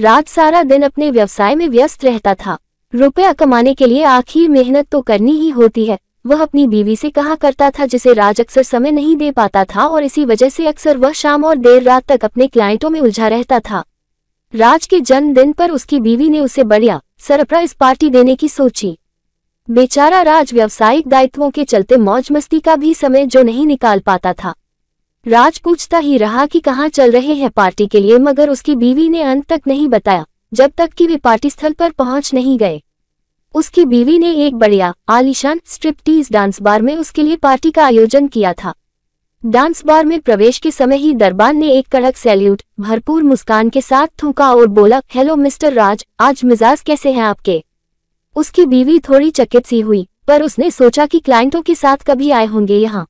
राज सारा दिन अपने व्यवसाय में व्यस्त रहता था रुपया कमाने के लिए आखिर मेहनत तो करनी ही होती है वह अपनी बीवी से कहा करता था जिसे राज अक्सर समय नहीं दे पाता था और इसी वजह से अक्सर वह शाम और देर रात तक अपने क्लाइंटों में उलझा रहता था राज के जन्मदिन पर उसकी बीवी ने उसे बढ़िया सरप्राइज पार्टी देने की सोची बेचारा राज व्यावसायिक दायित्वों के चलते मौज मस्ती का भी समय जो नहीं निकाल पाता था राज पूछता ही रहा कि कहाँ चल रहे हैं पार्टी के लिए मगर उसकी बीवी ने अंत तक नहीं बताया जब तक कि वे पार्टी स्थल पर पहुंच नहीं गए उसकी बीवी ने एक बढ़िया आलिशान स्ट्रिपटीज डांस बार में उसके लिए पार्टी का आयोजन किया था डांस बार में प्रवेश के समय ही दरबान ने एक कड़क सैल्यूट भरपूर मुस्कान के साथ थूका और बोला हेलो मिस्टर राज आज मिजाज कैसे हैं आपके उसकी बीवी थोड़ी चकित सी हुई पर उसने सोचा कि क्लाइंटों के साथ कभी आए होंगे यहाँ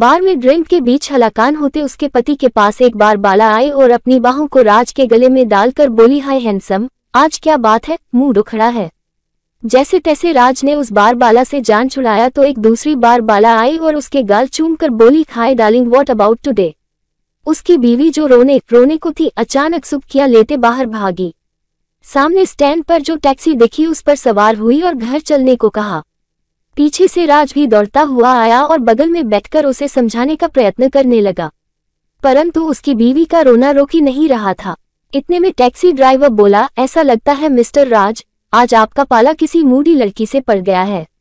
बार में ड्रिंक के बीच हलाकान होते उसके पति के पास एक बार बाला आए और अपनी बाहों को राज के गले में डालकर बोली हाय हैंडसम आज क्या बात है मुंह रुखड़ा है जैसे तैसे राज ने उस बार बाला से जान छुड़ाया तो एक दूसरी बार बाला आई और उसके गाल चूम कर बोली खाए डालिंग वॉट अबाउट टुडे उसकी बीवी जो रोने रोने को थी अचानक किया लेते बाहर भागी सामने स्टैंड पर जो टैक्सी दिखी उस पर सवार हुई और घर चलने को कहा पीछे से राज भी दौड़ता हुआ आया और बगल में बैठकर उसे समझाने का प्रयत्न करने लगा परंतु उसकी बीवी का रोना रोकी नहीं रहा था इतने में टैक्सी ड्राइवर बोला ऐसा लगता है मिस्टर राज आज आपका पाला किसी मूडी लड़की से पड़ गया है